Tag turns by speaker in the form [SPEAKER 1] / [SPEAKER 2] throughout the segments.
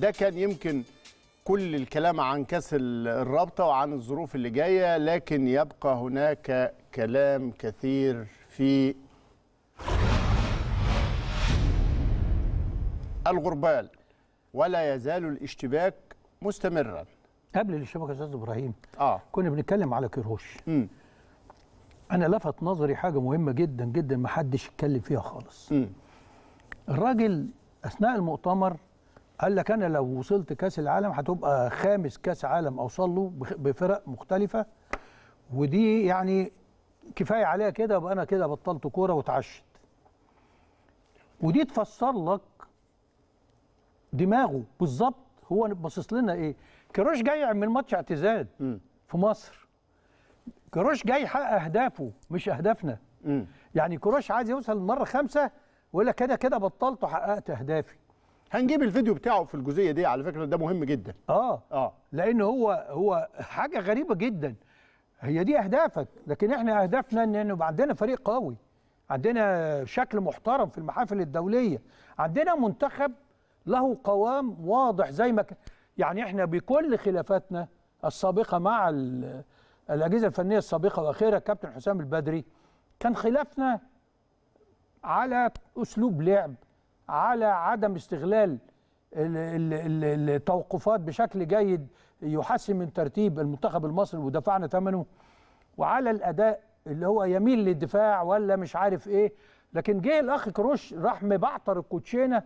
[SPEAKER 1] ده كان يمكن كل الكلام عن كاس الرابطه وعن الظروف اللي جايه لكن يبقى هناك كلام كثير في الغربال ولا يزال الاشتباك مستمرا
[SPEAKER 2] قبل الاشتباك يا استاذ ابراهيم اه كنا بنتكلم على كيروش امم انا لفت نظري حاجه مهمه جدا جدا ما حدش اتكلم فيها خالص امم الراجل اثناء المؤتمر قال لك انا لو وصلت كاس العالم هتبقى خامس كاس عالم اوصل له بفرق مختلفه ودي يعني كفايه عليها كده يبقى انا كده بطلت كوره واتعشت ودي تفسر لك دماغه بالظبط هو باصص لنا ايه كروش جاي يعمل ماتش اعتزال في مصر كروش جاي يحقق اهدافه مش اهدافنا م. يعني كروش عايز يوصل المره خمسه ويقول لك انا كده بطلت وحققت اهدافي هنجيب الفيديو بتاعه في الجزئيه دي على فكره ده مهم جدا اه اه لان هو هو حاجه غريبه جدا هي دي اهدافك لكن احنا اهدافنا ان يبقى عندنا فريق قوي عندنا شكل محترم في المحافل الدوليه عندنا منتخب له قوام واضح زي ما يعني احنا بكل خلافاتنا السابقه مع الاجهزه الفنيه السابقه واخيرا كابتن حسام البدري كان خلافنا على اسلوب لعب على عدم استغلال التوقفات بشكل جيد يحسن من ترتيب المنتخب المصري ودفعنا ثمنه وعلى الاداء اللي هو يميل للدفاع ولا مش عارف ايه لكن جه الاخ كروش راح مبعتر الكوتشينه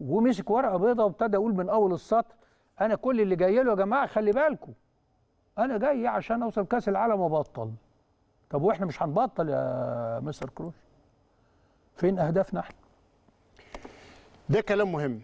[SPEAKER 2] ومسك ورقه بيضاء وابتدى يقول من اول السطر انا كل اللي جاي له يا جماعه خلي بالكم انا جاي عشان اوصل كاس العالم وابطل طب واحنا مش هنبطل يا مستر كروش فين اهدافنا احنا
[SPEAKER 1] ده كلام مهم